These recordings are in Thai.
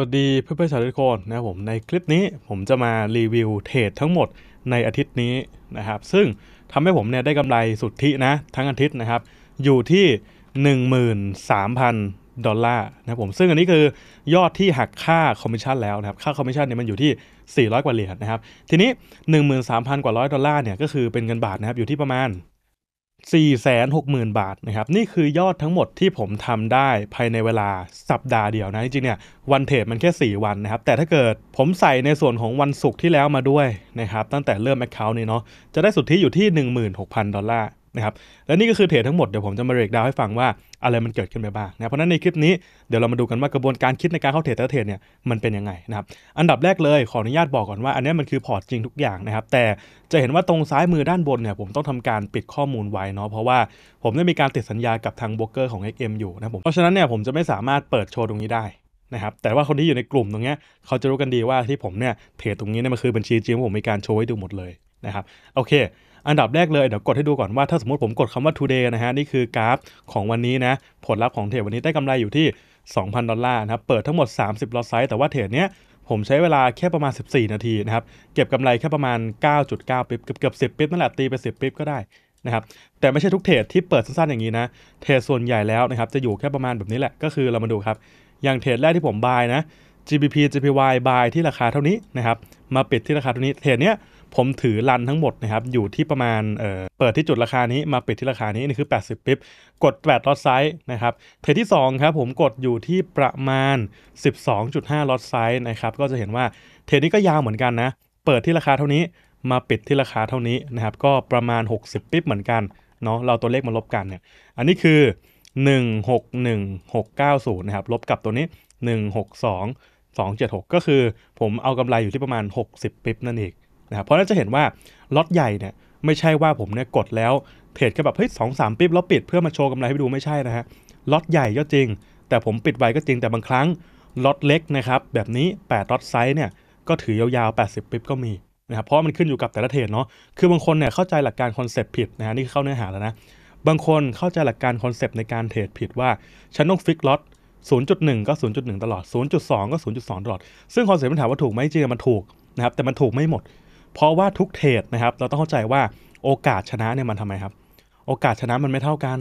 วัสดีเพื่อนๆชาวทุกคนนะครับผมในคลิปนี้ผมจะมารีวิวเทรดทั้งหมดในอาทิตย์นี้นะครับซึ่งทำให้ผมเนี่ยได้กำไรสุทธินะทั้งอาทิตย์นะครับ อยู่ที่13,000ดอลลาร์นะครับผมซึ่งอันนี้คือยอดที่หักค่าคอมมิชชั่นแล้วนะครับค่าคอมมิชชั่นเนี่ยมันอยู่ที่ 400 กว่าเหรียญนะครับทีนี้ 13,000กว่าร้อยดอลลาร์เนี่ยก็คือเป็นเงินบาทนะครับอยู่ที่ประมาณ460,000 บาท นะครับ นี่คือยอดทั้งหมดที่ผมทำได้ภายในเวลา สัปดาห์เดียวนะ จริงๆเนี่ย วันเทรดมันแค่ 4 วันนะครับ แต่ถ้าเกิดผมใส่ในส่วนของวันศุกร์ที่แล้วมาด้วย นะครับ ตั้งแต่เริ่ม Account นี้เนาะจะได้สุดที่อยู่ที่ 16,000 ดอลลาร์นะครับ และนี่ก็คือเทรดทั้งหมดเดี๋ยวผมจะมาเรียกดาวให้ฟังว่าอะไรมันเกิดขึ้นไปบ้างนะ เพราะนั้นในคลิปนี้เดี๋ยวเรามาดูกันว่ากระบวนการคิดในการเข้าเทรดแต่ละเทรดเนี่ยมันเป็นยังไงนะครับ อันดับแรกเลยขออนุญาตบอกก่อนว่า อันนี้มันคือพอร์ตจริงทุกอย่างนะครับแต่จะเห็นว่าตรงซ้ายมือด้านบนเนี่ยผมต้องทำการปิดข้อมูลไว้เนาะเพราะว่าผมได้มีการติดสัญญากับทางบล็อกเกอร์ของ XM อยู่นะผม เพราะฉะนั้นเนี่ยผมจะไม่สามารถเปิดโชว์ตรงนี้ได้นะครับแต่ว่าคนที่อยู่ในกลุ่มตรงนี้เขาจะรู้กันดีว่าที่ผมเนี่ยเทรดตรงนี้เนี่ยมันคือบัญชีจริงผมมีการโชว์ให้ดูหมดเลยนะครับโอเคอันดับแรกเลยเดี๋ยวกดให้ดูก่อนว่าถ้าสมมติผมกดคำว่า today นะฮะ นี่คือกราฟของวันนี้นะ ผลลัพธ์ของเทรดวันนี้ได้กำไรอยู่ที่ 2,000 ดอลลาร์นะครับ เปิดทั้งหมด 30ลอตไซส์แต่ว่าเทรดเนี้ยผมใช้เวลาแค่ประมาณ 14 นาทีนะครับ เก็บกำไรแค่ประมาณ 9.9ปิบเกือบเกือบ10ปีบนั่นแหละตีไป 10ปีบก็ได้ นะครับแต่ไม่ใช่ทุกเทรดที่เปิดสั้นๆ อย่างนี้นะเทรดส่วนใหญ่แล้วนะครับจะอยู่แค่ประมาณแบบนี้แหละก็คือเรามาดูครับ อย่างเทรดแรกที่ผมบายนะ GBP GPY บายที่ราคาเท่านี้นะครับมาปิดที่ราคาเท่านี้เทรดเนี้ยผมถือรันทั้งหมดนะครับ อยู่ที่ประมาณเเปิดที่จุดราคานี้มาปิดที่ราคานี้ นี่คือ 80ปิ๊บ กด8ลอตไซส์นะครับ เทรดที่2ครับ ผมกดอยู่ที่ประมาณ 12.5ลอตไซส์นะครับ ก็จะเห็นว่า เทรดนี้ก็ยาวเหมือนกันนะ เปิดที่ราคาเท่านี้ มาปิดที่ราคาเท่านี้นะครับ ก็ประมาณ 60ปิ๊บเหมือนกัน เนาะเราตัวเลขมาลบกันเนี่ย อันนี้คือ 161690นะครับ ลบกับตัวนี้ 162 276ก็คือ ผมเอากำไรอยู่ที่ประมาณ 60ปิ๊บนั่นเองนะครับเพราะนั้นจะเห็นว่าล็อตใหญ่เนี่ยไม่ใช่ว่าผมเนี่ยกดแล้ว เทรดแค่แบบเฮ้ยสองสามปิ๊บแล้วปิดเพื่อมาโชว์กำไรให้ดูไม่ใช่นะฮะล็อตใหญ่ก็จริง แต่ผมปิดไว้ก็จริงแต่บางครั้งล็อตเล็กนะครับแบบนี้8ล็อตไซส์เนี่ยก็ถือยาวๆ 80ปิ๊บก็มีนะครับเพราะมันขึ้นอยู่กับแต่ละเทรดเนาะคือบางคนเนี่ยเข้าใจหลักการคอนเซปต์ผิดนะฮะนี่เข้าเนื้อหาแล้วนะบางคนเข้าใจหลักการคอนเซปต์ในการเทรดผิดว่าฉันต้องฟิกล็อต0.1 ก็ 0.1 ตลอด0.2ก็0.2ตลอดซึ่งคอนเซปต์มันถามว่าถูกไหมจริงมันถูกนะครับแต่มันถูกไม่หมดเพราะว่าทุกเทรดนะครับเราต้องเข้าใจว่าโอกาสชนะเนี่ยมันทำไมครับ โอกาสชนะมันไม่เท่ากัน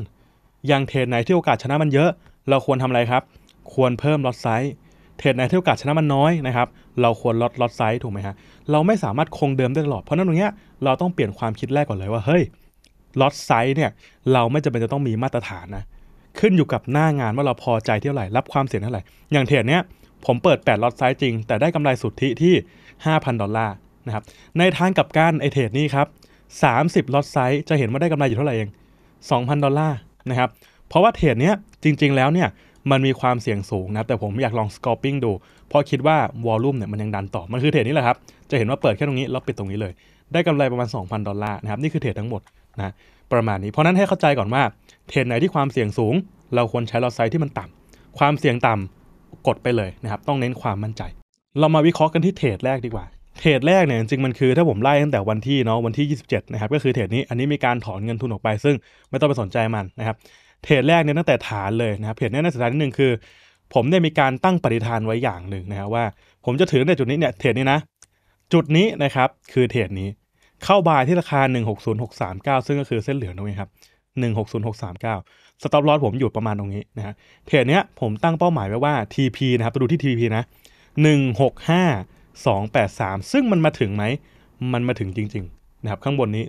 อย่างเทรดไหนที่โอกาสชนะมันเยอะ เราควรทำอะไรครับ ควรเพิ่มลอตไซส์เทรดไหนที่โอกาสชนะมันน้อยนะครับเราควรลดลดไซส์ถูกไหมฮะเราไม่สามารถคงเดิมได้ตลอด เพราะนั้นตรงเนี้ยเราต้องเปลี่ยนความคิดแรกก่อนเลยว่าเฮ้ยลดไซส์เนี่ยเราไม่จำเป็นจะต้องมีมาตรฐานนะขึ้นอยู่กับหน้างานว่าเราพอใจเท่าไหร่รับความเสี่ยงเท่าไหร่อย่างเทรดเนี้ยผมเปิด8ลดไซส์จริงแต่ได้กำไรสุทธิที่5,000ดอลลาร์นะครับในทางกับการไอเทรดนี้ครับ 30ล็อตไซส์จะเห็นว่าได้กำไรอยู่เท่าไหร่เอง 2,000 ดอลลาร์นะครับ เพราะว่าเทรดเนี้ยจริง ๆ แล้วเนี่ยมันมีความเสี่ยงสูงนะ แต่ผมอยากลองสกอร์ปิ้งดู เพราะคิดว่าวอลลุ่มเนี่ยมันยังดันต่อ มันคือเทรดนี้แหละครับ จะเห็นว่าเปิดแค่ตรงนี้แล้วปิดตรงนี้เลย ได้กำไรประมาณ 2,000 ดอลลาร์นะครับนี่คือเทรดทั้งหมดนะประมาณนี้ เพราะนั้นให้เข้าใจก่อนว่าเทรดไหนที่ความเสี่ยงสูง เราควรใช้ลอตไซส์ที่มันต่ำ ความเสี่ยงต่ำกดไปเลยนะครับต้องเน้นความมั่นใจ เรามาวิเคราะห์กันที่เทรดแรกดีกว่าเทรดแรกเนี่ยจริงมันคือถ้าผมไล่ตั้งแต่วันที่เนาะวันที่ 27นะครับก็คือเทรดนี้อันนี้มีการถอนเงินทุนออกไป ซึ่งไม่ต้องไปสนใจมันนะครับเทรดแรกเนี่ยตั้งแต่ฐานเลยนะครับเทรดนี้น่าสนใจนิดนึงคือ ผมได้มีการตั้งปฏิฐานไว้อย่างหนึ่งนะครับว่าผมจะถือในจุดนี้เนี่ยเทรดนี้นะจุดนี้นะครับคือเทรดนี้เข้าบายที่ราคา160639 ซึ่งก็คือเส้นเหลืองตรงนี้ครับ160639 สต็อปลอสผมอยู่ประมาณตรงนี้นะฮะเทรดเนี้ยผมตั้งเป้าหมายไว้ว่า TP นะครับไปดูที่ TP นะ165 283 ซึ่งมันมาถึงไหมมันมาถึงจริง ๆ นะครับ ข้างบนนี้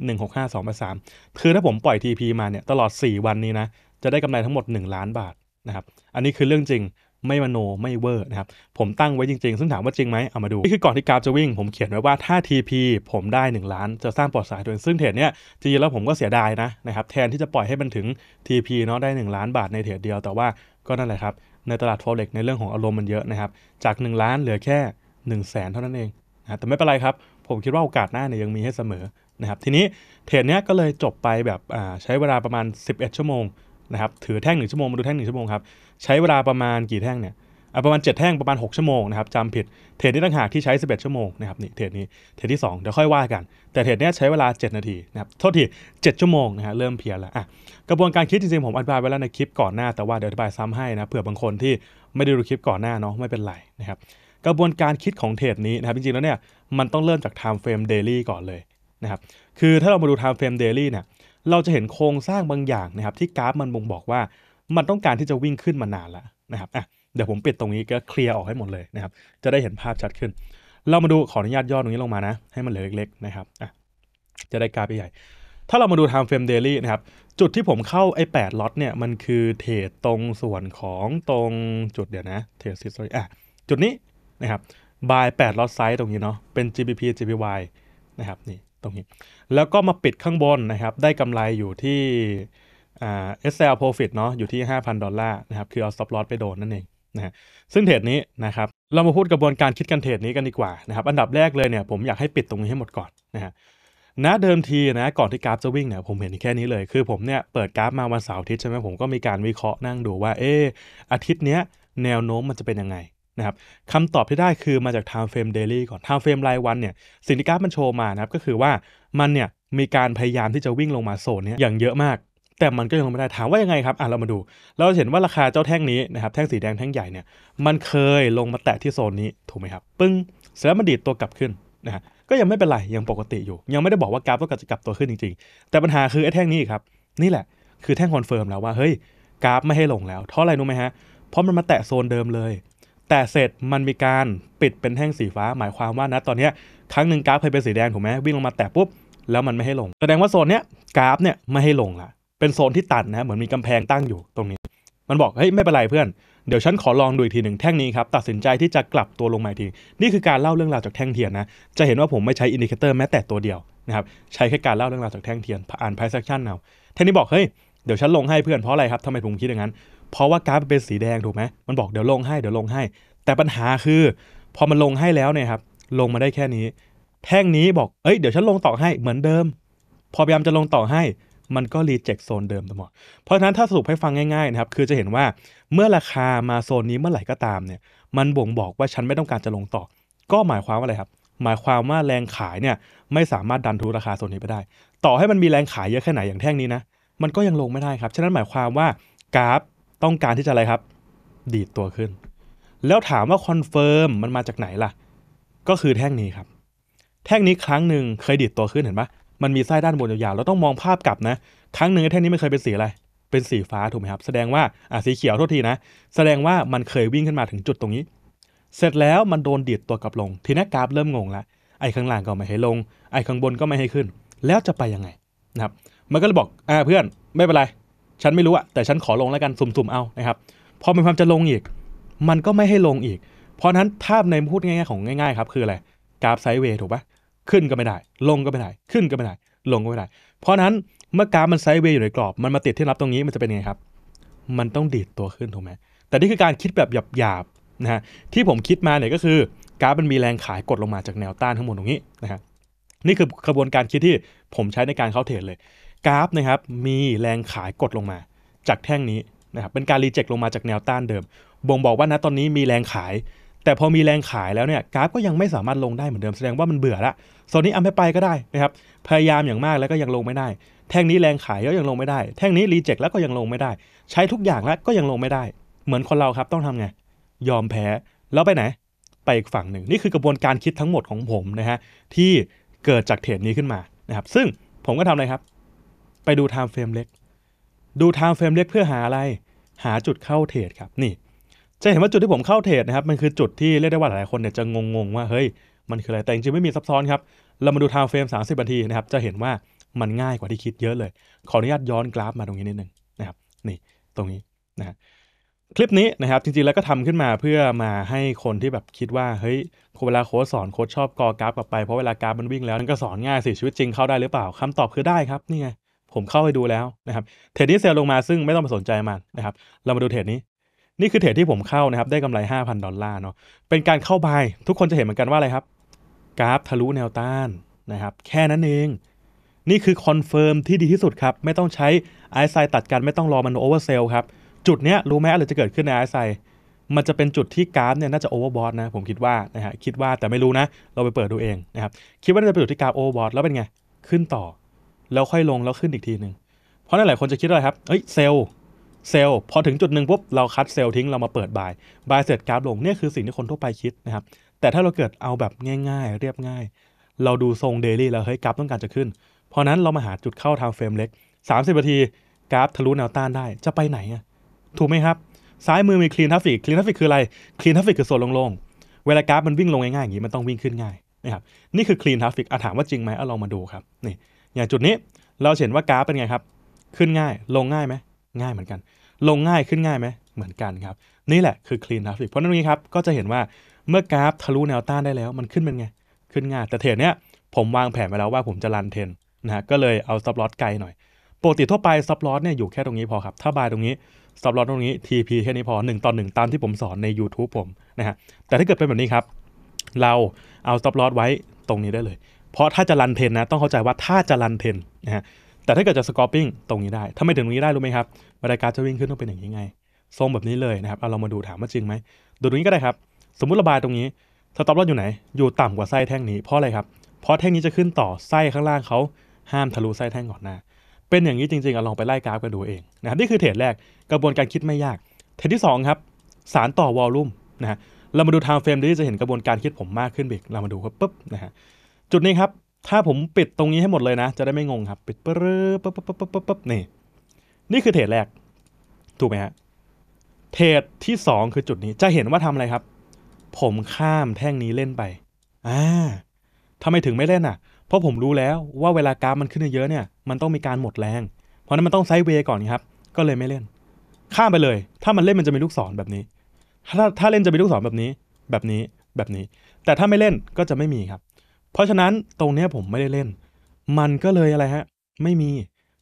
165 283คือถ้าผมปล่อย TP มาเนี่ย ตลอด 4 วันนี้นะ จะได้กำไรทั้งหมด 1 ล้านบาท นะครับ อันนี้คือเรื่องจริงไม่มโน ไม่เวอร์นะครับ ผมตั้งไว้จริงๆ ซึ่งถามว่าจริงไหมเอามาดู นี่คือก่อนที่กราฟจะวิ่ง ผมเขียนไว้ว่าถ้า TP ผมได้ 1 ล้านจะสร้างปลอดสายตัวเองซึ่งเทรดเนี้ยจริงๆแล้วผมก็เสียดายนะนะครับแทนที่จะปล่อยให้มันถึง TP เนาะได้1ล้านบาทในเทรดเดียวแต่ว่าก็นั่นแหละครับในตลาดอเร็กในเรื่องของอารมณ์มันเยอะนะครับจาก 1 ล้านเหลือแค่1 0 0 0 0แสนเท่านั้นเองนะแต่ไม่เป็นไรครับผมคิดว่าโอกาสหน้าเนี่ยยังมีให้เสมอนะครับทีนี้เทรดเนี้ยก็เลยจบไปแบบใช้เวลาประมาณ 11 ชั่วโมงนะครับถือแท่ง1ชั่วโมงมาดูแท่ง1ชั่วโมงครับใช้เวลาประมาณกี่แท่งเนี่ยประมาณ 7 แท่งประมาณ 6 ชั่วโมงนะครับจำผิดเทรดนี้ต่างหากที่ใช้ 11 ชั่วโมงนะครับนี่เทรดนี้เทรดที่2เดี๋ยวค่อยว่ากัน แต่เทรดนี้ใช้เวลา 7 นาทีนะครับโทษที7ชั่วโมงนะฮะเริ่มเพียนแล้วอ่ะกระบวนการคิดจริงๆผมอธิบายไว้แล้วในคลิปก่อนหน้าแต่ว่าเดี๋ยวอธิบายซ้ำให้นะเผื่อบางคนที่ไม่ได้ดูคลิปก่อนหน้าเนาะไม่เป็นไรนะครับกระบวนการคิดของเทรดนี้นะครับจริงๆ แล้วเนี่ยมันต้องเริ่มจาก time frame daily ก่อนเลยนะครับ คือถ้าเรามาดู time frame daily เนี่ย เราจะเห็นโครงสร้างบางอย่างนะครับ ที่กราฟมันบ่งบอกว่ามันต้องการที่จะวิ่งขึ้นมานานแล้วนะครับอ่ะเดี๋ยวผมปิดตรงนี้ก็เคลียร์ออกให้หมดเลยนะครับจะได้เห็นภาพชัดขึ้น เรามาดูขออนุญาตย่อตรงนี้ลงมานะให้มันเหลือเล็กๆนะครับอ่ะจะได้กราฟใหญ่ ถ้าเรามาดู time frame daily นะครับจุดที่ผมเข้าไอ้แปดล็อตเนี่ยมันคือเทรดตรงส่วนของตรงจุดเดี๋ยวนะเทรดซิสโซอ่ะจุดนี้นะครับ b y 8 lot size ตรงนี้เนาะเป็น GBP GPY นะครับนี่ตรงนี้แล้วก็มาปิดข้างบนนะครับ ได้กำไรอยู่ที่อ SL profit เนาะอยู่ที่ 5,000 ดอลลาร์ นะครับ คือเอา stop loss ไปโดนนั่นเองนะฮะซึ่งเทรดนี้นะครับ เรามาพูดกระบวนการคิดกันเทรดนี้กันดีกว่านะครับอันดับแรกเลยเนี่ย ผมอยากให้ปิดตรงนี้ให้หมดก่อนนะฮะณเดิมทีนะ ก่อนที่กราฟจะวิ่งเนี่ยผมเห็นแค่นี้เลย คือผมเนี่ยเปิดกราฟมาวันเสาร์อาทิตย์ใช่ไหมผมก็มีการวิเคราะห์นั่งดูว่าเอออาทิตย์เนี้ยแนวโน้มมันจะเป็นยังไงนะครับคำตอบที่ได้คือมาจาก time frame daily ก่อน time frame รายวันเนี่ย สิ่งที่กราฟมันโชว์มานะครับก็คือว่ามันเนี่ยมีการพยายามที่จะวิ่งลงมาโซนนี้อย่างเยอะมาก แต่มันก็ยังไม่ได้ถามว่ายังไงครับ อ่ะเรามาดูเราเห็นว่าราคาเจ้าแท่งนี้นะครับแท่งสีแดงแท่งใหญ่เนี่ยมันเคยลงมาแตะที่โซนนี้ถูกไหมครับ ปึ้ง เสร็จแล้วมันดีดตัวกลับขึ้นนะก็ยังไม่เป็นไรยังปกติอยู่ ยังไม่ได้บอกว่ากราฟต้องการจะกลับตัวขึ้นจริงๆแต่ปัญหาคือไอ้แท่งนี้ครับนี่แหละ คือแท่งคอนเฟิร์มแล้วว่าเฮ้ยกราฟไม่ให้ลงแล้วเพราะอะไรรู้ไหมฮะเพราะมันมาแตะโซนเดิมเลยแต่เสร็จมันมีการปิดเป็นแท่งสีฟ้าหมายความว่านะตอนนี้ครั้งหนึ่งกราฟเคยเป็นสีแดงถูกไหมวิ่งลงมาแตะปุ๊บแล้วมันไม่ให้ลง แสดงว่าโซนเนี้ยกราฟเนี่ยไม่ให้ลงละเป็นโซนที่ตันนะเหมือนมีกำแพงตั้งอยู่ตรงนี้ มันบอกเฮ้ย ไม่เป็นไรเพื่อน เดี๋ยวฉันขอลองดูอีกทีหนึ่งแท่งนี้ครับตัดสินใจที่จะกลับตัวลงมาที นี่คือการเล่าเรื่องราวจากแท่งเทียนนะจะเห็นว่าผมไม่ใช้อินดิเคเตอร์ แม้แต่ตัวเดียวนะครับใช้แค่การเล่าเรื่องราวจากแท่งเทียนอ่านไพ่์เซคชั่นเอาแท่งนี้บอกเฮ้ยเดี๋ยวฉันลงให้เพื่อนเพราะอะไรครับทำไมผมคิดอย่างนั้นเพราะว่ากราฟเป็นสีแดงถูกไหม มันบอกเดี๋ยวลงให้เดี๋ยวลงให้ แต่ปัญหาคือ พอมันลงให้แล้วเนี่ยครับ ลงมาได้แค่นี้ แท่งนี้บอก เอ้ยเดี๋ยวฉันลงต่อให้เหมือนเดิม พอพยายามจะลงต่อให้ มันก็รีเจ็คโซนเดิมตลอด เพราะฉะนั้นถ้าสรุปให้ฟังง่ายๆนะครับ คือจะเห็นว่าเมื่อราคามาโซนนี้เมื่อไหร่ก็ตามเนี่ย มันบ่งบอกว่าฉันไม่ต้องการจะลงต่อ ก็หมายความว่าอะไรครับ หมายความว่าแรงขายเนี่ยไม่สามารถดันทุนราคาโซนนี้ไปได้ ต่อให้มันมีแรงขายเยอะแค่ไหนอย่างแท่งนี้นะ มันก็ยังลงไม่ได้ครับ ฉะนั้นหมายความว่ากราฟต้องการที่จะอะไรครับ ดีดตัวขึ้น แล้วถามว่าคอนเฟิร์มมันมาจากไหนล่ะก็คือแท่งนี้ครับ แท่งนี้ครั้งหนึ่งเคยดีดตัวขึ้นเห็นไหมมันมีไส้ด้านบนยาวๆเราต้องมองภาพกลับนะ ครั้งหนึ่งแท่งนี้ไม่เคยเป็นสีอะไร เป็นสีฟ้าถูกไหมครับ แสดงว่าอ่ะสีเขียวโทษทีนะ แสดงว่ามันเคยวิ่งขึ้นมาถึงจุดตรงนี้ เสร็จแล้วมันโดนดีดตัวกลับลง ทีนี้กราฟเริ่มงงละไอ้ข้างล่างก็ไม่ให้ลงไอ้ข้างบนก็ไม่ให้ขึ้น แล้วจะไปยังไงนะครับ มันก็เลยบอกอ่าเพื่อนไม่เป็นไรฉันไม่รู้อะแต่ฉันขอลงแล้วกัน สุ่มๆเอานะครับ พอมันความจะลงอีก มันก็ไม่ให้ลงอีก เพราะนั้นภาพในพูดง่ายๆของง่ายๆครับคืออะไร กราฟไซด์เวย์ถูกปะขึ้นก็ไม่ได้ ลงก็ไม่ได้ ขึ้นก็ไม่ได้ ลงก็ไม่ได้ เพราะนั้นเมื่อกราฟมันไซด์เวย์อยู่ในกรอบ มันมาติดที่รับตรงนี้มันจะเป็นไงครับ มันต้องดีดตัวขึ้นถูกไหมแต่นี่คือการคิดแบบหยาบๆนะฮะ ที่ผมคิดมาเนี่ยก็คือกราฟมันมีแรงขายกดลงมาจากแนวต้านทั้งหมดตรงนี้นะฮะ นี่คือกระบวนการคิดที่ผมใช้ในการเข้าเทรดเลยกราฟนะครับมีแรงขายกดลงมา จากแท่งนี้นะครับเป็นการรีเจ็คลงมาจากแนวต้านเดิม บ่งบอกว่านะตอนนี้มีแรงขาย แต่พอมีแรงขายแล้วเนี่ยกราฟก็ยังไม่สามารถลงได้เหมือนเดิมแสดงว่ามันเบื่อละโซนนี้อาไมไปก็ได้นะครับพยายามอย่างมากแล้วก็ยังลงไม่ได้ แท่งนี้แรงขายก็ยังลงไม่ได้แท่งนี้รีเจ็คแล้วก็ยังลงไม่ได้ ใช้ทุกอย่างแล้วก็ยังลงไม่ได้ เหมือนคนเราครับต้องทำไงยอมแพ้แล้วไปไหน ไปอีกฝั่งหนึ่งนี่คือกระบวนการคิดทั้งหมดของผมนะฮะที่เกิดจากเทรดนี้ขึ้นมานะครับซึ่งผมก็ทำอะไรครับไปดูไทม์เฟรมเล็ก ดูไทม์เฟรมเล็กเพื่อหาอะไร หาจุดเข้าเทรดครับ นี่ จะเห็นว่าจุดที่ผมเข้าเทรดนะครับ มันคือจุดที่เรียกได้ว่าหลายคนเนี่ยจะงงๆว่า เฮ้ย มันคืออะไร แต่จริงๆไม่มีซับซ้อนครับเรามาดูไทม์เฟรม30นาทีนะครับ จะเห็นว่ามันง่ายกว่าที่คิดเยอะเลย ขออนุญาตย้อนกราฟมาตรงนี้นิดนึงนะครับ นี่ ตรงนี้นะคลิปนี้นะครับ จริงๆ แล้วก็ทำขึ้นมาเพื่อมาให้คนที่แบบคิดว่า เฮ้ยเวลาโค้ชสอน โค้ชชอบกอกราฟกลับไป เพราะเวลากราฟมันวิ่งแล้วมันก็สอนง่ายสิชีวิตจริงเข้าได้หรือเปล่าคำตอบคือได้ครับนี่ไงผมเข้าไปดูแล้วนะครับเทรดนี้เซลลงมาซึ่งไม่ต้องไปสนใจมันนะครับเรามาดูเทรดนี้ นี่คือเทรดที่ผมเข้านะครับได้กำไร 5,000 ดอลลาร์เนาะเป็นการเข้าบาย ทุกคนจะเห็นเหมือนกันว่าอะไรครับ กราฟทะลุแนวต้านนะครับแค่นั้นเอง นี่คือคอนเฟิร์มที่ดีที่สุดครับ ไม่ต้องใช้ไอซไซตัดกันไม่ต้องรอมันโอเวอร์เซลครับ จุดเนี้ยรู้ไหมอะไรจะเกิดขึ้นในไอซไซมันจะเป็นจุดที่กราฟเนี่ยน่าจะโอเวอร์บอทนะผมคิดว่านะฮะคิดว่าแต่ไม่รู้นะเราไปเปิดดูเองนะครับคิดว่าน่าจะเป็นจุดที่กราฟโอเวอร์บอทแล้วเป็นไงขึ้นต่อแล้วค่อยลง แล้วขึ้นอีกทีหนึ่งเพราะนั่นหลายคนจะคิดอะไรครับเอ้ยเซลเซลพอถึงจุดหนึ่งปุ๊บเราคัดเซลทิ้งเรามาเปิดบายบายเสร็จกราฟลงเนี่ยคือสิ่งที่คนทั่วไปคิดนะครับ แต่ถ้าเราเกิดเอาแบบง่าย ๆ เรียบง่าย เราดูทรงเดลี่แล้วเฮ้ยกราฟต้องการจะขึ้น เพราะนั้นเรามาหาจุดเข้าทางเฟรมเล็ก 30นาทีกราฟทะลุแนวต้านได้จะไปไหนอะถูกไหมครับซ้ายมือมีคลีนทัฟฟิกคลีนทัฟฟิกคืออะไรคลีนทัฟฟิกคือโซนลงๆเวลากราฟมันวิ่งลงง่ายๆอย่างนี้มันต้องวิ่งขึ้นง่ายนะครับนี่คือคลีนทัฟฟิกอะถามว่าจริงไหมเอาลองมาดูครับนี่อย่างจุดนี้เราเห็นว่ากราฟเป็นไงครับ ขึ้นง่าย ลงง่ายไหมง่ายเหมือนกัน ลงง่ายขึ้นง่ายไหมเหมือนกันครับ นี่แหละคือคลีนทราฟิกเพราะนั่นเองครับก็จะเห็นว่าเมื่อกราฟทะลุแนวต้านได้แล้วมันขึ้นเป็นไง ขึ้นง่าย แต่เทรดเนี้ยผมวางแผนไว้แล้วว่าผมจะรันเทนนะฮะ ก็เลยเอาซับลอตไกลหน่อย ปกติทั่วไปซับลอตเนี่ยอยู่แค่ตรงนี้พอครับ ถ้าบายตรงนี้ซับลอตตรงนี้ TP แค่นี้พอ 1ต่อ1ตามที่ผมสอนใน YouTube ผมนะฮะ แต่ถ้าเกิดเป็นแบบนี้ครับ เราเอาซับลอตไว้ตรงนี้ได้เลยเพราะถ้าจะรันเทนนะต้องเข้าใจว่าถ้าจะรันเทนนะฮะแต่ถ้าเกิดจะสกอปปิ้งตรงนี้ได้ ถ้าไม่ถึงตรงนี้ได้รู้ไหมครับบริาการจะวิ่งขึ้นต้องเป็นอย่างนี้ไงทรงแบบนี้เลยนะครับเอาเรามาดูถามว่าจริงไหม ดูตรงนี้ก็ได้ครับ สมมติระบายตรงนี้สต็อปลอดอยู่ไหน อยู่ต่ำกว่าไส้แท่งนี้เพราะอะไรครับ เพราะแท่งนี้จะขึ้นต่อไส้ข้างล่างเขาห้ามทะลุไส้แท่งก่อนหน้าเป็นอย่างนี้จริงๆอาลองไปไล่กราฟกันดูเองนะครับนี่คือเทรดแรกกระบวนการคิดไม่ยาก เทรดที่2ครับสารต่อวอลลุ่มนะฮะเรามาดูไทม์เฟรมดี้จะเห็นกระบวนการคิดผมมากขึ้นอีกเรามาดูครับปุ๊บนะฮะจุดนี้ครับ ถ้าผมปิดตรงนี้ให้หมดเลยนะ จะได้ไม่งงครับ ปิดปึ๊บปึ๊บปึ๊บปึ๊บปึ๊บนี่ นี่คือเทรดแรก ถูกไหมฮะเทรดที่ 2 คือจุดนี้ จะเห็นว่าทำอะไรครับ ผมข้ามแท่งนี้เล่นไป อ่าทำไมถึงไม่เล่นอ่ะ เพราะผมรู้แล้วว่าเวลากราฟมันขึ้นเยอะเนี่ย มันต้องมีการหมดแรง เพราะนั้นมันต้องไซด์เวย์ก่อนครับ ก็เลยไม่เล่น ข้ามไปเลย ถ้ามันเล่นมันจะมีลูกศรแบบนี้ ถ้าถ้าเล่นจะมีลูกศรแบบนี้ แบบนี้ แบบนี้ แต่ถ้าไม่เล่นก็จะไม่มีครับเพราะฉะนั้นตรงเนี้ยผมไม่ได้เล่น มันก็เลยอะไรฮะ ไม่มี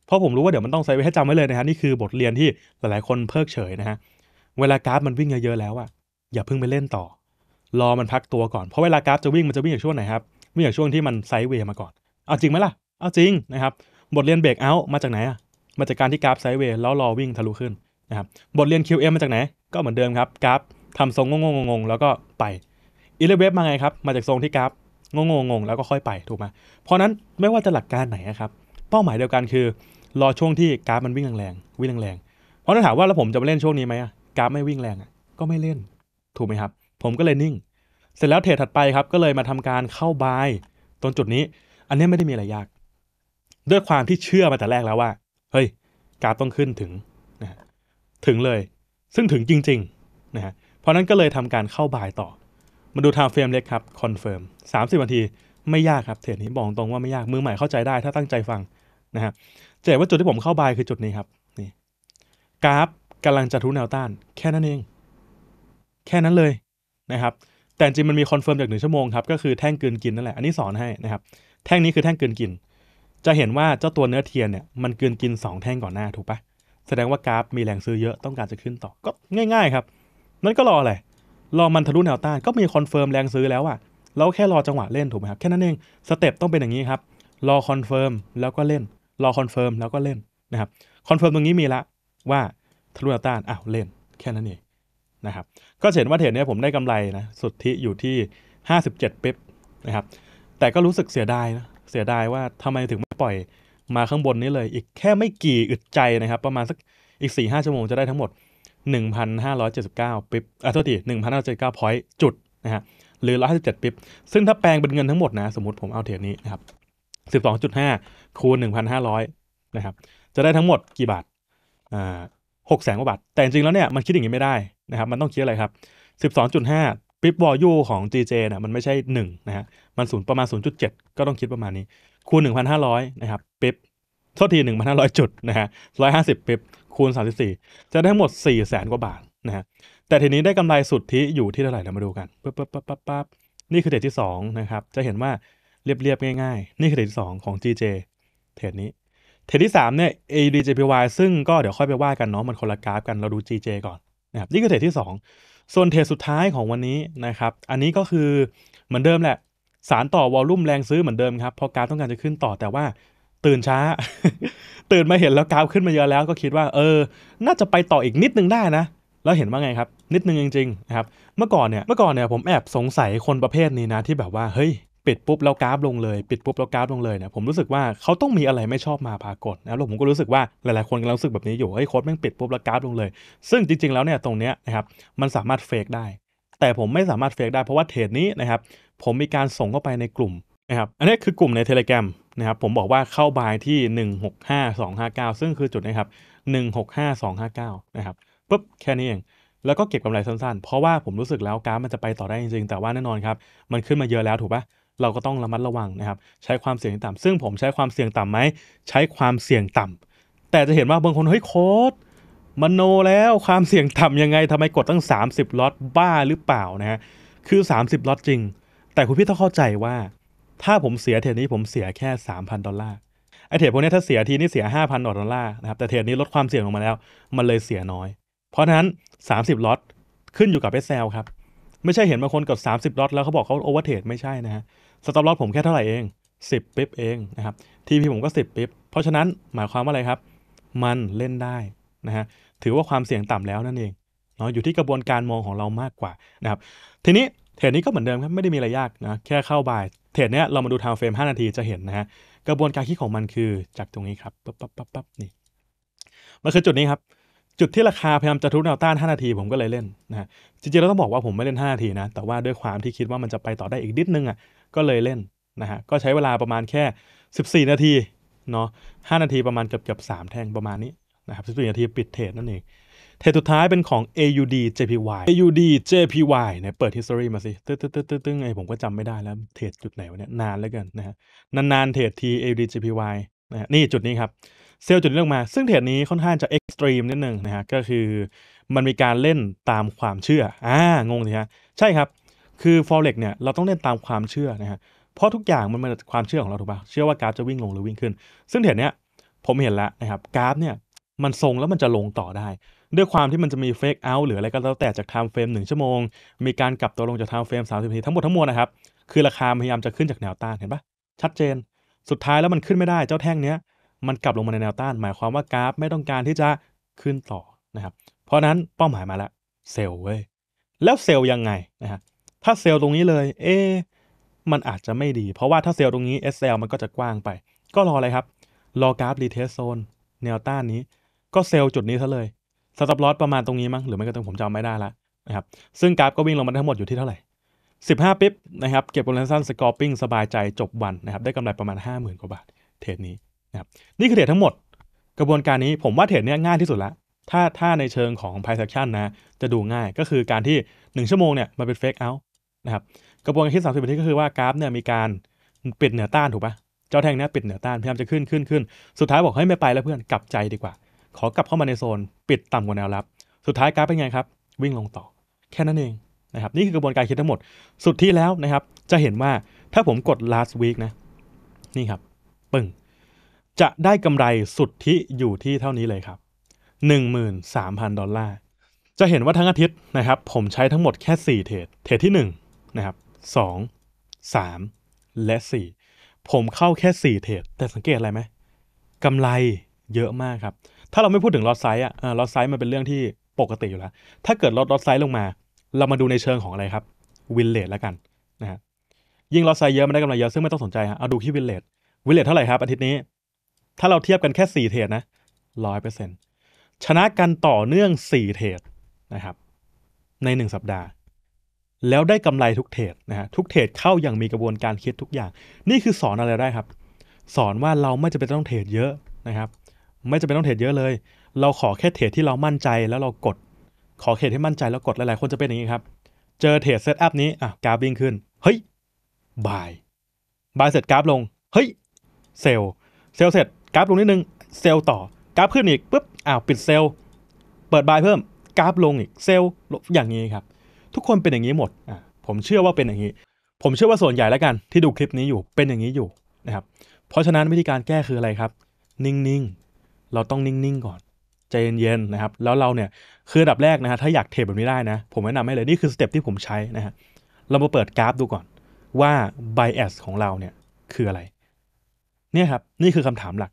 เพราะผมรู้ว่าเดี๋ยวมันต้องใส่ไว้ให้จำไว้เลยนะฮะนี่คือบทเรียนที่หลายๆคนเพิกเฉยนะฮะ เวลากราฟมันวิ่งเยอะๆแล้วอะอย่าเพิ่งไปเล่นต่อ รอมันพักตัวก่อน เพราะเวลากราฟจะวิ่งมันจะวิ่งอย่างช่วงไหนครับวิ่งอย่างช่วงที่มันไซด์เวย์มาก่อน เอาจริงไหมล่ะ เอาจริงนะครับ บทเรียนเบรกเอาท์มาจากไหนอะมาจากการที่กราฟไซด์เวย์แล้วรอวิ่งทะลุขึ้นนะครับ บทเรียน QM มาจากไหน ก็เหมือนเดิมครับ กราฟทำทรงงงๆแล้วก็ไปอิเลเวฟมาไงครับมาจากทรงที่กราฟงงงงแล้วก็ค่อยไป ถูกไหมเพราะนั้นไม่ว่าจะหลักการไหนนะครับ เป้าหมายเดียวกันคือรอช่วงที่กราฟมันวิ่งแรงๆ วิ่งแรงๆ เพราะนั้นถามว่าแล้วผมจะมาเล่นช่วงนี้ไหมกราฟไม่วิ่งแรงอะ ก็ไม่เล่น ถูกไหมครับ ผมก็เลยนิ่ง เสร็จแล้วเทรดถัดไปครับ ก็เลยมาทำการเข้าบาย ตรงจุดนี้ อันนี้ไม่ได้มีอะไรยาก ด้วยความที่เชื่อมาแต่แรกแล้วว่า เฮ้ย กราฟต้องขึ้นถึงนะ ถึงเลย ซึ่งถึงจริงๆนะฮะเพราะนั้นก็เลยทำการเข้าบายต่อมาดูไทม์เฟรมเล็กครับคอนเฟิร์มสามสิบนาทีไม่ยากครับเทรดนี้บอกตรงว่าไม่ยาก มือใหม่เข้าใจได้ถ้าตั้งใจฟังนะฮะจะเห็นว่าจุดที่ผมเข้าบายคือจุดนี้ครับ นี่ กราฟกำลังจะทุนแนวต้านแค่นั้นเอง แค่นั้นเลยนะครับ แต่จริงมันมีคอนเฟิร์มจากหนึ่งชั่วโมงครับ ก็คือแท่งเกินกินนั่นแหละอันนี้สอนให้นะครับ แท่งนี้คือแท่งเกินกิน จะเห็นว่าเจ้าตัวเนื้อเทียนเนี่ย มันเกินกิน2แท่งก่อนหน้าถูกปะแสดงว่ากราฟมีแรงซื้อเยอะต้องการจะขึ้นต่อ ก็ง่าย ๆครับนั่นก็รออะไรรอมันทะลุแนวต้านก็มีคอนเฟิร์มแรงซื้อแล้วอะแล้วแค่รอจังหวะเล่นถูกไหมครับแค่นั้นเองสเต็ปต้องเป็นอย่างนี้ครับ รอคอนเฟิร์มแล้วก็เล่นรอคอนเฟิร์มแล้วก็เล่นนะครับคอนเฟิร์มตรงนี้มีละ ว่าทะลุแนวต้านอ้าวเล่นแค่นั้นเองนะครับก็เห็นว่าเทรดนี้ ผมได้กำไรนะสุทธิอยู่ที่ 57 เป๊ปนะครับแต่ก็รู้สึกเสียดายนะเสียดายว่าทำไมถึงไม่ปล่อยมาข้างบนนี้เลย อีกแค่ไม่กี่อึดใจนะครับประมาณสักอีก4ี่ห้าชั่วโมงจะได้ทั้งหมด1,579ปิ๊บอ่ะโทษที1,579พอยต์จุดนะฮะหรือ 157ปิ๊บซึ่งถ้าแปลงเป็นเงินทั้งหมดนะสมมติผมเอาเทรดนี้นะครับ12.5 คูณ 1,500นะครับจะได้ทั้งหมดกี่บาทอ่าหกแสนกว่าบาท แต่จริงแล้วเนี่ยมันคิดอย่างนี้ไม่ได้นะครับมันต้องคิดอะไรครับ 12.5ปิ๊บวอลยูของ GJ นะมันไม่ใช่1นะฮะมันศูนย์ประมาณ 0.7 ก็ต้องคิดประมาณนี้ คูณ 1,500นะครับปิ๊บโทษที 1,500 จุดนะฮะ150ปิ๊บคูณ34 จะได้ทั้งหมด 4 0 0แสนกว่าบาทนะฮะแต่ทีนี้ได้กำไรสุทธิอยู่ที่เท่าไหร่เรามาดูกันปั๊บปั๊บปั๊บปั๊บปั๊บนี่คือเทรดที่2นะครับจะเห็นว่าเรียบๆง่าย ๆ นี่คือเทรดที่2ของ GJ เทรดนี้ เทรดที่3เนี่ย ADJPY ซึ่งก็เดี๋ยวค่อยไปว่ากันเนาะมันคนละกราฟกัน เราดู GJ ก่อนนะครับนี่คือเทรดที่ 2 ส่วนเทรดสุดท้ายของวันนี้นะครับอันนี้ก็คือเหมือนเดิมแหละสารต่อวอลลุ่มแรงซื้อเหมือนเดิมครับพอกราฟต้องการจะขึ้นต่อแต่ว่าตื่นช้า ตื่นมาเห็นแล้วกราวขึ้นมาเยอะแล้วก็คิดว่า เออ น่าจะไปต่ออีกนิดนึงได้นะ แล้วเห็นว่าไงครับ นิดนึงจริงๆนะครับ เมื่อก่อนเนี่ย เมื่อก่อนเนี่ยผมแอบสงสัยคนประเภทนี้นะที่แบบว่า เฮ้ย ปิดปุ๊บแล้วกราฟลงเลย ปิดปุ๊บแล้วกราฟลงเลยเนี่ยผมรู้สึกว่าเขาต้องมีอะไรไม่ชอบมาพากลนะ แล้วผมก็รู้สึกว่าหลายๆ คนกำลังรู้สึกแบบนี้อยู่ เฮ้ยโค้ดแม่งปิดปุ๊บแล้วกราฟ ลงเลย ซึ่งจริง ๆแล้วเนี่ยตรงเนี้ยนะครับ มันสามารถเฟกได้ แต่ผมไม่สามารถเฟกได้เพราะว่าเทรดนี้นะครับผมมีการส่งเข้าไปในกลุ่มนะครับอันนี้คือกลุ่มใน Telegram นะครับผมบอกว่าเข้าบายที่ 165259 ซึ่งคือจุดนะครับ165259นะครับปุ๊บแค่นี้เองแล้วก็เก็บกำไรสั้นๆ เพราะว่าผมรู้สึกแล้วกราฟมันจะไปต่อได้จริง ๆ แต่ว่าแน่นอนครับมันขึ้นมาเยอะแล้วถูกปะเราก็ต้องระมัดระวังนะครับใช้ความเสี่ยงต่ำซึ่งผมใช้ความเสี่ยงต่ำไหม ใช้ความเสี่ยงต่ำแต่จะเห็นว่าบางคนเฮ้ยโค้ดมโนแล้วความเสี่ยงต่ำยังไงทำไมกดตั้ง 30ล็อต บ้าหรือเปล่านะฮะคือ 30ล็อตจริง แต่คุณพี่ต้องเข้าใจว่าถ้าผมเสียเทรดนี้ผมเสียแค่สามพันดอลลาร์ ไอเทรดพวกนี้ถ้าเสียทีนี่เสียห้าพันดอลลาร์นะครับแต่เทรดนี้ลดความเสี่ยงลงมาแล้ว มันเลยเสียน้อย เพราะฉะนั้นสสามิบล็อตขึ้นอยู่กับเซลครับ ไม่ใช่เห็นบางคนกดิบล็อตแล้วเขาบอกเขาโอเวอร์เทรดไม่ใช่นะฮะสต็อปล็อตผมแค่เท่าไหร่เองิบปิ๊บเองนะครับทีพีผมก็ิบปิ๊บเพราะฉะนั้นหมายความว่าอะไรครับมันเล่นได้นะฮะถือว่าความเสี่ยงต่ำแล้วนั่นเองเนาะอยู่ที่กระบวนการมองของเรามากกว่านะครับทีนี้เทรดนี้ก็เหมือนเดิมครับไม่ได้มีอะไรยากนะแค่เข้าบ่าย เทรดเนี้ยเรามาดูทางเฟรม5นาทีจะเห็นนะฮะกระบวนการคิดของมันคือจากตรงนี้ครับปั๊บปั๊บปั๊บปั๊บนี่มันคือจุดนี้ครับจุดที่ราคา พยายามจะทุบแนวต้าน 5 นาทีผมก็เลยเล่นนะฮะจริงๆเราต้องบอกว่าผมไม่เล่น 5 นาทีนะแต่ว่าด้วยความที่คิดว่ามันจะไปต่อได้อีกนิดนึงอ่ะก็เลยเล่นนะฮะก็ใช้เวลาประมาณแค่ 14 นาทีเนาะ5นาทีประมาณเกือบเกือบ3แท่งประมาณนี้นะครับ14นาทีปิดเทรดนั่นเองเทสุดท้ายเป็นของ AUD JPY AUD JPY เนี่ยเปิด history มาสิ ตึ๊งตึ๊ดตึ้ดตึ๊ดไอผมก็จำไม่ได้แล้ว เทรดจุดไหนวะเนี่ยนานแล้วกันนะฮะ นานๆเทรดที AUD JPY นะนี่จุดนี้ครับ เซลล์จุดนี้ลงมา ซึ่งเทรดนี้ค่อนข้างจะเอ็กซ์ตรีมนิดนึงนะฮะ ก็คือมันมีการเล่นตามความเชื่อ อ่า งงสิฮะ ใช่ครับ คือ forex เนี่ยเราต้องเล่นตามความเชื่อนะฮะ เพราะทุกอย่างมันมาจากความเชื่อของเราถูกปะเชื่อว่ากราฟจะวิ่งลงหรือวิ่งขึ้น ซึ่งเทรดเนี้ยผมเห็นแล้วนะครับกราฟเนี่ยมันทรงแล้วมันจะลงต่อได้ด้วยความที่มันจะมีเฟกเอาท์หรืออะไรก็แล้วแต่จากไทม์เฟรม1ชั่วโมง มีการกลับตัวลงจากไทม์เฟรม30นาทีทั้งหมดทั้งมวลนะครับ คือราคาพยายามจะขึ้นจากแนวต้านเห็นปะ ชัดเจน สุดท้ายแล้วมันขึ้นไม่ได้ เจ้าแท่งเนี้ยมันกลับลงมาในแนวต้าน หมายความว่ากราฟไม่ต้องการที่จะขึ้นต่อนะครับ เพราะนั้นเป้าหมายมาแล้วเซลล์เว้ยแล้วเซลล์ยังไงนะฮะถ้าเซลล์ตรงนี้เลย เอ๊มันอาจจะไม่ดี เพราะว่าถ้าเซลล์ตรงนี้ SL มันก็จะกว้างไป ก็รออะไรครับ รอกราฟรีเทสโซนแนวต้านนี้ ก็เซลล์จุดนี้ซะเลยสต็อปลอสประมาณตรงนี้มั้งหรือไม่ก็ตรงผมจำไม่ได้ละนะครับซึ่งกราฟก็วิ่งลงมาทั้งหมดอยู่ที่เท่าไหร่ 15 ปิ๊บนะครับเก็บบนแลนซันสกอร์ปิ้งสบายใจจบวันนะครับได้กำไรประมาณ 50,000 กว่าบาทเทรดนี้นะครับนี่คือเทรดทั้งหมด กระบวนการนี้ผมว่าเทรดเนี้ยง่ายที่สุดละถ้าถ้าในเชิงของ price action นะจะดูง่ายก็คือการที่ 1 ชั่วโมงเนี่ยมันเป็น fake out นะครับกระบวนการสิด30นาทีก็คือว่ากราฟเนี่ยมีการปิดเหนือต้านถูกปะเจ้าแทงเนี้ยปิดเหนือต้านพยายามจะขึ้นขึ้นขึ้นสุดท้ายบอกเฮ้ยไม่ไปแล้วเพื่อนกลับใจดีกว่าขอกลับเข้ามาในโซน ปิดต่ำกว่าแนวรับ สุดท้ายกราฟเป็นไงครับ วิ่งลงต่อแค่นั้นเองนะครับ นี่คือกระบวนการคิดทั้งหมด สุดที่แล้วนะครับ จะเห็นว่าถ้าผมกด last week นะ นี่ครับ ปึ้งจะได้กำไรสุดที่อยู่ที่เท่านี้เลยครับ 13,000 ดอลลาร์ จะเห็นว่าทั้งอาทิตย์นะครับ ผมใช้ทั้งหมดแค่ 4 เทรด เทรดที่1นะครับ2 3 และ 4 ผมเข้าแค่4เทรด แต่สังเกตอะไรไหมกำไรเยอะมากครับถ้าเราไม่พูดถึงลอสไซส์อ่ะลอสไซส์มันเป็นเรื่องที่ปกติอยู่แล้ว ถ้าเกิดลดลอสไซส์ลงมา เรามาดูในเชิงของอะไรครับ วินเลทแล้วกัน นะฮะ ยิ่งลอสไซส์เยอะ มันได้กำไรเยอะ ซึ่งไม่ต้องสนใจฮะ เอาดูที่วินเลทวินเลทเท่าไหร่ครับ อาทิตย์นี้ ถ้าเราเทียบกันแค่ 4 เทรดนะร้อยเปอร์เซ็นต์ชนะกันต่อเนื่อง 4 เทรดนะครับ ใน 1 สัปดาห์ แล้วได้กำไรทุกเทรดนะฮะ ทุกเทรดเข้าอย่างมีกระบวนการคิดทุกอย่าง นี่คือสอนอะไรได้ครับ สอนว่าเราไม่จำเป็นต้องเทรดเยอะนะครับไม่จำเป็นต้องเทรดเยอะเลย เราขอแค่เทรดที่เรามั่นใจแล้วเรากด ขอเทรดให้มั่นใจแล้วกด หลายๆ คนจะเป็นอย่างนี้ครับ เจอเทรดเซตอัพนี้ อ่ะกราฟวิ่งขึ้น เฮ้ยบายบาย เสร็จกราฟลง เฮ้ย เซลเซลเสร็จ กราฟลงนิดนึง เซลต่อ กราฟขึ้นอีกปุ๊บ อ้าวปิดเซลเปิดบายเพิ่ม กราฟลงอีก เซลอย่างนี้ครับ ทุกคนเป็นอย่างนี้หมด อ่ะ ผมเชื่อว่าเป็นอย่างนี้ ผมเชื่อว่าส่วนใหญ่แล้วกันที่ดูคลิปนี้อยู่ เป็นอย่างนี้อยู่นะครับ เพราะฉะนั้นวิธีการแก้คืออะไรครับ นิ่งๆเราต้องนิ่งๆก่อน ใจเย็นๆนะครับแล้วเราเนี่ยคือดับแรกนะฮะถ้าอยากเทรดแบบนี้ได้นะผมแนะนำให้เลย นี่คือสเต็ปที่ผมใช้นะฮะเรามาเปิดกราฟ ดูก่อนว่า bias ของเราเนี่ยคืออะไรเนี่ยครับนี่คือคำถามหลัก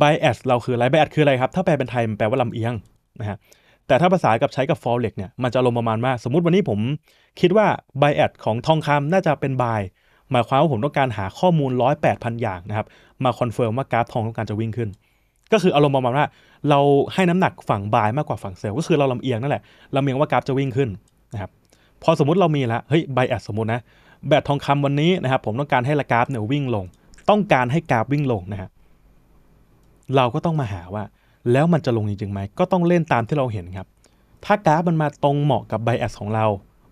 bias เราคืออะไร bias คืออะไรครับ ถ้าแปลเป็นไทย มันแปลว่าลำเอียงนะฮะแต่ถ้าภาษากับใช้กับ forex เนี่ยมันจะลงประมาณว่าสมมติวันนี้ผมคิดว่า bias ของทองคำน่าจะเป็น buy หมายความว่าผมต้องการหาข้อมูล 108,000อย่างนะครับมาคอนเฟิร์มว่ากราฟทองต้องการจะวิ่งขึ้นก็คืออารมณ์ประมาณว่า เราให้น้ำหนักฝั่งบายมากกว่าฝั่งเซลล์ก็คือเราลำเอียงนั่นแหละลำเอียงว่ากราฟจะวิ่งขึ้นนะครับพอสมมติเรามีแล้วเฮ้ยาบแอดสมมตินะแบบทองคำวันนี้นะครับผมต้องการให้กราฟ เนี่ยวิ่งลง ต้องการให้กราฟวิ่งลงนะฮะเราก็ต้องมาหาว่า แล้วมันจะลงจริงๆไหมก็ต้องเล่นตามที่เราเห็นครับ ถ้ากราฟมันมาตรงเหมาะกับาบแอดของเรา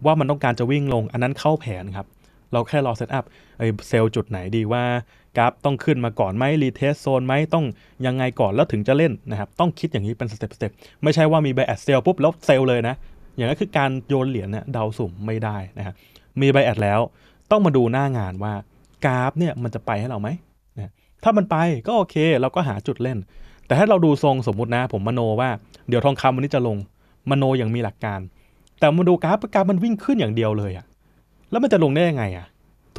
ว่ามันต้องการจะวิ่งลงอันนั้นเข้าแผนครับเราแค่รอเซตอัพไอเซลล์จุดไหนดีว่า กราฟต้องขึ้นมาก่อนไหมรีเทสโซนไหมต้องยังไงก่อนแล้วถึงจะเล่นนะครับ ต้องคิดอย่างนี้เป็นสเต็ปสเต็ปไม่ใช่ว่ามีไบแอดเซลปุ๊บแล้วเซลเลยนะ อย่างนั้นคือการโยนเหรียญเนี่ยเดาสุ่มไม่ได้นะครับมีไบแอดแล้ว ต้องมาดูหน้างานว่า กราฟเนี่ยมันจะไปให้เราไหมนะถ้ามันไปก็โอเคเราก็หาจุดเล่น แต่ถ้าเราดูทรงสมมุตินะผมมโน ว่าเดี๋ยวทองคำวันนี้จะลงมโนอย่างมีหลักการ แต่มาดูกราฟกราฟมันวิ่งขึ้นอย่างเดียวเลยอะแล้วมันจะลงได้ยังไงอ่ะ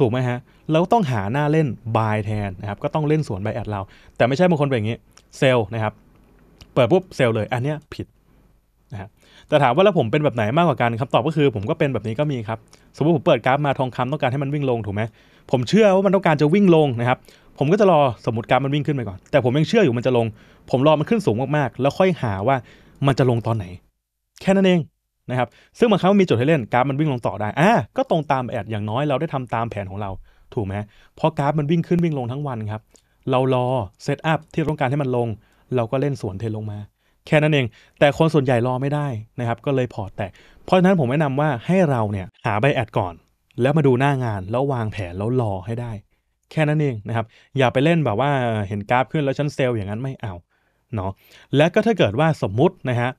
ถูกไหมฮะเราต้องหาหน้าเล่นบายแทนนะครับ ก็ต้องเล่นสวนบายแอดเรา แต่ไม่ใช่บางคนเป็นอย่างนี้เซลนะครับ เปิดปุ๊บเซลเลยอันเนี้ยผิดนะฮะแต่ถามว่าแล้วผมเป็นแบบไหนมากกว่ากันครับ ตอบก็คือผมก็เป็นแบบนี้ก็มีครับ สมมติผมเปิดกราฟมาทองคำต้องการให้มันวิ่งลง ถูกไหมผมเชื่อว่ามันต้องการจะวิ่งลงนะครับ ผมก็จะรอสมมติกราฟมันวิ่งขึ้นไปก่อน แต่ผมยังเชื่ออยู่มันจะลง ผมรอมันขึ้นสูงมากๆ แล้วค่อยหาว่ามันจะลงตอนไหน แค่นั้นเองนะครับ ซึ่งบางครั้งมันมีจุดให้เล่น กราฟมันวิ่งลงต่อได้ อ่าก็ตรงตามแอดอย่างน้อย เราได้ทำตามแผนของเรา ถูกไหมพอกราฟมันวิ่งขึ้นวิ่งลงทั้งวันครับ เรารอเซตอัพที่ต้องการให้มันลง เราก็เล่นสวนเทลงมา แค่นั้นเอง แต่คนส่วนใหญ่รอไม่ได้นะครับ ก็เลยพอตแตก เพราะฉะนั้นผมแนะนำว่าให้เราเนี่ยหาใบแอดก่อน แล้วมาดูหน้างาน แล้ววางแผนแล้วรอให้ได้ แค่นั้นเองนะครับ อย่าไปเล่นแบบว่าเห็นกราฟขึ้นแล้วฉันเซลล์อย่างนั้นไม่เอา เนาะและก็ถ้าเกิดว่าสมมุตินะฮะ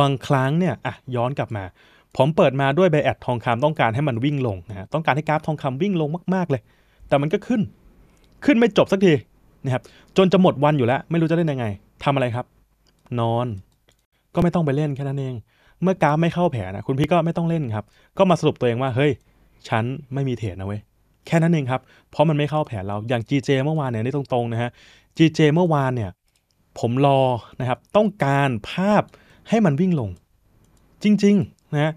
บางครั้งเนี่ย อ่ะ ย้อนกลับมา ผมเปิดมาด้วยใบแอดทองคำต้องการให้มันวิ่งลงนะต้องการให้กราฟทองคำวิ่งลงมาก ๆเลย แต่มันก็ขึ้น ขึ้นไม่จบสักที นะครับ จนจะหมดวันอยู่แล้ว ไม่รู้จะเล่นยังไง ทำอะไรครับ นอน ก็ไม่ต้องไปเล่นแค่นั้นเอง เมื่อกราฟไม่เข้าแผนนะคุณพี่ก็ไม่ต้องเล่นครับ ก็มาสรุปตัวเองว่า เฮ้ย ฉันไม่มีเทรดนะเว้ย แค่นั้นเองครับ เพราะมันไม่เข้าแผนเรา อย่าง GJ เมื่อวานเนี่ย นี่ตรงๆนะฮะ GJ เมื่อวานเนี่ย ผมรอนะครับ ต้องการภาพให้มันวิ่งลง จริงๆนะ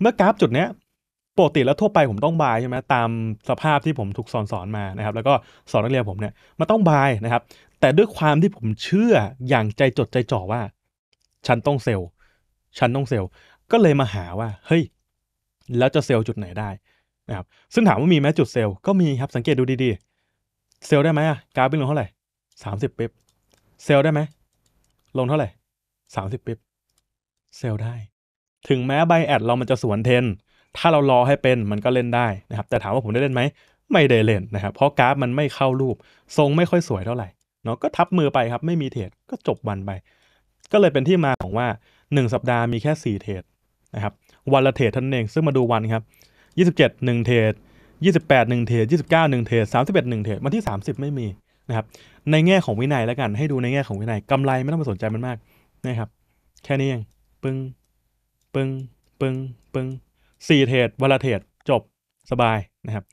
เมื่อกราฟจุดเนี้ยปกติแล้วทั่วไปผมต้องบายใช่ไหมตามสภาพที่ผมถูกสอนสอนมานะครับ แล้วก็สอนนักเรียนผมเนี่ยมันต้องบายนะครับ แต่ด้วยความที่ผมเชื่ออย่างใจจดใจจ่อว่า ฉันต้องเซลฉันต้องเซลก็เลยมาหาว่าเฮ้ยแล้วจะเซลจุดไหนได้นะครับซึ่งถามว่ามีไหมจุดเซลก็มีครับสังเกตดูดีๆเซลได้ไหมอะกราฟเป็นลงเท่าไหร่สามสิบปิบเซลได้ไหมลงเท่าไหร่สามสิบปิบเซลได้ ถึงแม้ใบแอดเรามันจะสวนเทนถ้าเรารอให้เป็นมันก็เล่นได้นะครับ แต่ถามว่าผมได้เล่นไหม ไม่ได้เล่นนะครับเพราะกราฟมันไม่เข้ารูป ทรงไม่ค่อยสวยเท่าไหร่เนาะก็ทับมือไปครับ ไม่มีเทรดก็จบวันไป ก็เลยเป็นที่มาของว่า 1 สัปดาห์มีแค่ 4 เทรดนะครับ วันละเทรดท่านเอง ซึ่งมาดูวันครับ 27 1 เทรด28 1เทรด29 1เทรด31 1เทรดวันที่30ไม่มีนะครับในแง่ของวินัยแล้วกัน ให้ดูในแง่ของวินัยกำไรไม่ต้องไปสนใจมันมากนะครับ แค่นี้เองปึ้ง ปึ้ง ปึ้ง ปึ้งสี่เทรดวันละเทรดจบ สบาย นะครับ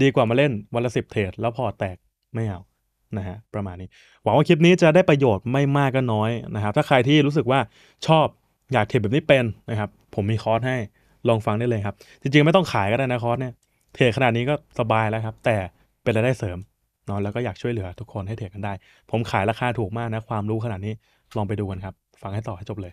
ดีกว่ามาเล่นวันละสิบเทรดแล้วพอแตก ไม่เอา นะฮะ ประมาณนี้ หวังว่าคลิปนี้จะได้ประโยชน์ไม่มากก็น้อยนะครับ ถ้าใครที่รู้สึกว่าชอบอยากเทรดแบบนี้เป็นนะครับ ผมมีคอร์สให้ ลองฟังได้เลยครับ จริงๆไม่ต้องขายก็ได้นะคอร์สเนี่ย เทรดขนาดนี้ก็สบายแล้วครับ แต่เป็นรายได้เสริมนอนแล้วก็อยากช่วยเหลือทุกคนให้เทรดกันได้ ผมขายราคาถูกมากนะความรู้ขนาดนี้ ลองไปดูกันครับ ฟังให้ต่อให้จบเลย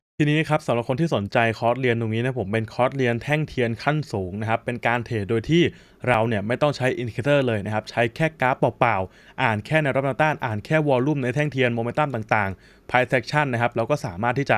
ทีนี้ครับ สำหรับคนที่สนใจคอร์สเรียนตรงนี้นะผมเป็นคอร์สเรียนแท่งเทียนขั้นสูงนะครับ เป็นการเทรดโดยที่เราเนี่ยไม่ต้องใช้อินดิเคเตอร์เลยนะครับ ใช้แค่กราฟเปล่าๆ อ่านแค่ในรับแนวต้าน อ่านแค่วอลลุ่มในแท่งเทียนโมเมนตัมต่างๆไพเซ็คชันนะครับเราก็สามารถที่จะ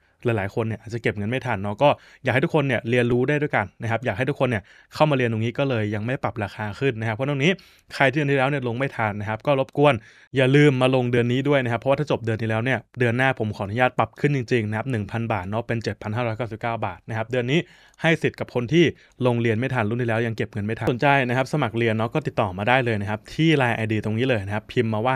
หลายๆ คน เนี่ยอาจจะเก็บเงิน ไม่ ทัน เนาะ ก็ อยากให้ทุก คน เนี่ย เรียนรู้ได้ด้วยกัน นะครับ อยากให้ทุกคน เนี่ย เข้ามาเรียนตรงนี้ ก็เลย ยังไม่ปรับ ราคาขึ้น นะครับ เพราะ ตรงนี้ ใครที่ เดือน ที่แล้ว เนี่ย ลง ไม่ ทัน นะครับ ก็ รบกวน อย่าลืมมาลงเดือนนี้ ด้วย นะครับ เพราะว่า ถ้า จบ เดือนที่แล้ว เนี่ย เดือน หน้า ผม ขออนุญาต ปรับ ขึ้น จริงๆนะครับหนึ่งพันบาท เนาะ เป็น้าสิบาท นะครับ เดือนนี้ให้สิทธิ์กับคนที่ลงเรียนไม่ทันรุ่นที่แล้วยังเก็บเงินไม่ทันสนใจนะครับสมัครเรียนเนาะก็ติดต่อมาได้เลยนะครับที่ไ i n e ID ตรงนี้เลยนะครับพิมพ์มาว่า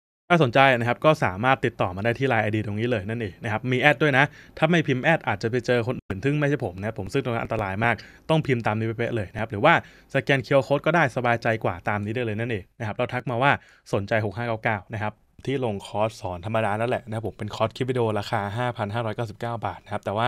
ถ้าสนใจนะครับก็สามารถติดต่อมาได้ที่ไลน์ไอดีตรงนี้เลยนั่นเองนะครับมีแอดด้วยนะ ถ้าไม่พิมพ์แอดอาจจะไปเจอคนอื่นทึ่งไม่ใช่ผมนะผมซึ่งตรงนั้นอันตรายมาก ต้องพิมพ์ตามนี้เป๊ะเลยนะครับ หรือว่าสแกนเคียร์โค้ดก็ได้สบายใจกว่าตามนี้ได้เลยนั่นเองนะครับ เราทักมาว่าสนใจ 6599 นะครับ ที่ลงคอร์สสอนธรรมดานั่นแหละนะครับผมเป็นคอร์สคลิปวิดีโอราคา 5,599 บาทนะครับแต่ว่า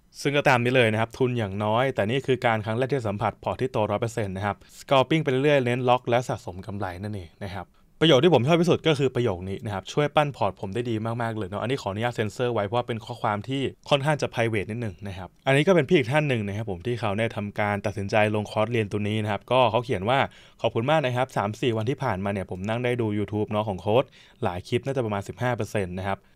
ซึ่งก็ตามนี้เลยนะครับ ทุนอย่างน้อย แต่นี่คือการครั้งแรกที่สัมผัสพอร์ตที่โตร้อยเปอร์เซ็นต์นะครับสกอปปิ้งไปเรื่อยเน้นล็อกและสะสมกำไรนั่นเองนะครับประโยคที่ผมชอบที่สุดก็คือประโยคนี้นะครับ ช่วยปั้นพอร์ตผมได้ดีมาก ๆ เลยเนาะอันนี้ขออนุญาตเซ็นเซอร์ไว้เพราะว่าเป็นข้อความที่ค่อนข้างจะไพรเวทนิดหนึ่งนะครับ อันนี้ก็เป็นพี่อีกท่านหนึ่งนะครับผมที่เขาได้ทำการตัดสินใจลงคอร์สเรียนตัวนี้นะครับก็เขาเขียนว่าขอบคุณมากนะครับ 3-4 วันที่ผ่านมาเนี่ยผมนั่งได้ดู YouTube เนาะของโค้ดหลายคลิปน่าจะประมาณ 15%นะครับ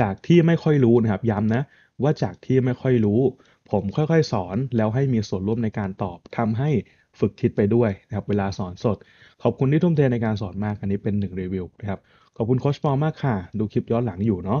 จากที่ไม่ค่อยรู้นะครับย้ำนะ ว่าจากที่ไม่ค่อยรู้ ผมค่อยๆสอนแล้วให้มีส่วนร่วมในการตอบทำให้ฝึกคิดไปด้วยนะครับ เวลาสอนสด ขอบคุณที่ทุ่มเทในการสอนมากอันนี้เป็นหนึ่งรีวิวนะครับขอบคุณโค้ชปอมากค่ะ ดูคลิปย้อนหลังอยู่เนาะ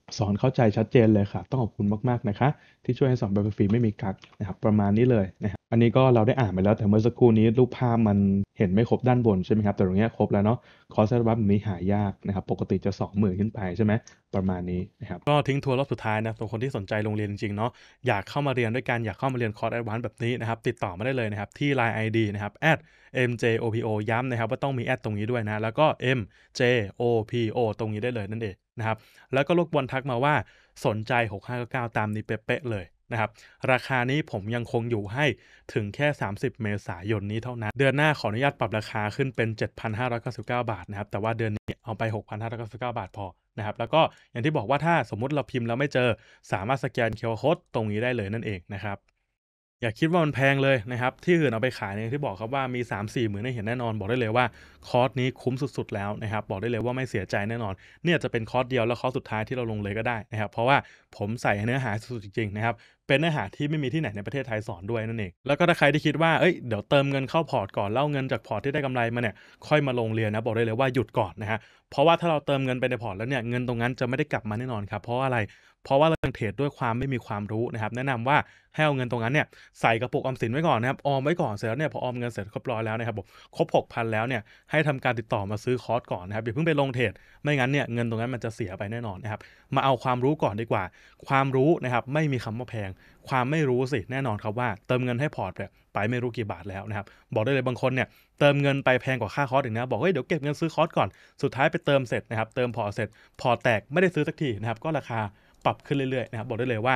สอนเข้าใจชัดเจนเลยค่ะ ต้องขอบคุณมากๆนะคะ ที่ช่วยให้สอนแบบฟรีไม่มีกักนะครับประมาณนี้เลยนะครับอันนี้ก็เราได้อ่านไปแล้ว แต่เมื่อสักครู่นี้รูปภาพมันเห็นไม่ครบด้านบนใช่ไหมครับแต่ตรงนี้ครบแล้วเนาะคอร์สร์บแบบนี้หายากนะครับปกติจะ2มื่นขึ้นไปใช่ไหมประมาณนี้นะครับก็ทิ้งทัวร์รอบสุดท้ายนะตรงคนที่สนใจโรงเรียนจริงๆเนาะอยากเข้ามาเรียนด้วยกันอยากเข้ามาเรียนคอร์สแอดวานแบบนี้นะครับติดต่อมาได้เลยนะครับที่ Line ID นะครับ @mjopo ย้ำนะครับว่าต้องมีแอดตรงนี้ด้วยนะแล้วก็ mjopo ตรงนี้ได้เลยนั่นเองนะครับแล้วก็ลูกบอลทักมาว่าสนใจ 6599ตามนี้เป๊ะเลยนะครับราคานี้ผมยังคงอยู่ให้ถึงแค่ 30 เมษายนนี้เท่านั้น เดือนหน้าขออนุญาตปรับราคาขึ้นเป็น 7,599บาทนะครับแต่ว่าเดือนนี้เอาไป6,599บาทพอนะครับแล้วก็อย่างที่บอกว่าถ้าสมมุติเราพิมพ์แล้วไม่เจอสามารถสแกนเคอร์โคดตรงนี้ได้เลยนั่นเองนะครับอย่าคิดว่ามันแพงเลยนะครับ ที่อื่นเอาไปขายเนี่ยที่บอกครับว่ามี 3 4มสี่หมื่นให้เห็นแน่นอนบอกได้เลยว่าคอร์สนี้คุ้มสุดๆแล้วนะครับ บอกได้เลยว่าไม่เสียใจแน่นอน เนี่ยจะเป็นคอร์สเดียวแล้วคอร์สสุดท้ายที่เราลงเลยก็ได้นะครับ เพราะว่าผมใส่เนื้อหาสุดจริงๆนะครับ เป็นเนื้อหาที่ไม่มีที่ไหนในประเทศไทยสอนด้วยนั่นเอง แล้วก็ถ้าใครที่คิดว่า เอ้ย เดี๋ยวเติมเงินเข้าพอร์ตก่อนเล่าเงินจากพอร์ตที่ได้กำไรมาเนี่ย ค่อยมาลงเรียนนะ บอกได้เลยว่าหยุดก่อนนะฮะเพราะว่าถ้าเราเติมเงินไปในพอร์ตแล้วเนี่ย เงินตรงนั้นจะไม่ได้กลับมาแน่นอนครับ เพราะอะไร เพราะว่าเราเทรดด้วยความไม่มีความรู้นะครับแนะนำว่าให้เอาเงินตรงนั้นเนี่ยใส่กระปุกออมสินไว้ก่อนนะครับออมไว้ก่อนเสร็จแล้วเนี่ยพอออมเงินเสร็จครบร้อยแล้วนะครับผมครบกพันแล้วเนี่ยให้ทำการติดต่อมาซื้อคอร์สก่อนนะครับอย่าเพิ่งไปลงเทรดไม่งั้นเนี่ย เงินตรงนั้นมันจะเสียไปแน่นอนนะครับ มาเอาความรู้ก่อนดีกว่า ความรู้นะครับไม่มีคำว่าแพงความไม่รู้สิ แน่นอนครับว่าเติมเงินให้พอร์ตไปไม่รู้กี่บาทแล้วนะครับบอกได้เลยบางคนเนี่ยเติมเงินไปแพงกว่าค่าคอร์สอีกนะบอกเฮ้ยเดี๋ยวเก็บเงินซื้อคอร์สก่อนสุดท้ายไปเติมเสร็จนะครับเติมพอร์ตเสร็จ พอร์ตแตกไม่ได้ซื้อสักทีนะครับ ก็ราคาปรับขึ้นเรื่อยๆนะครับบอกได้เลยว่า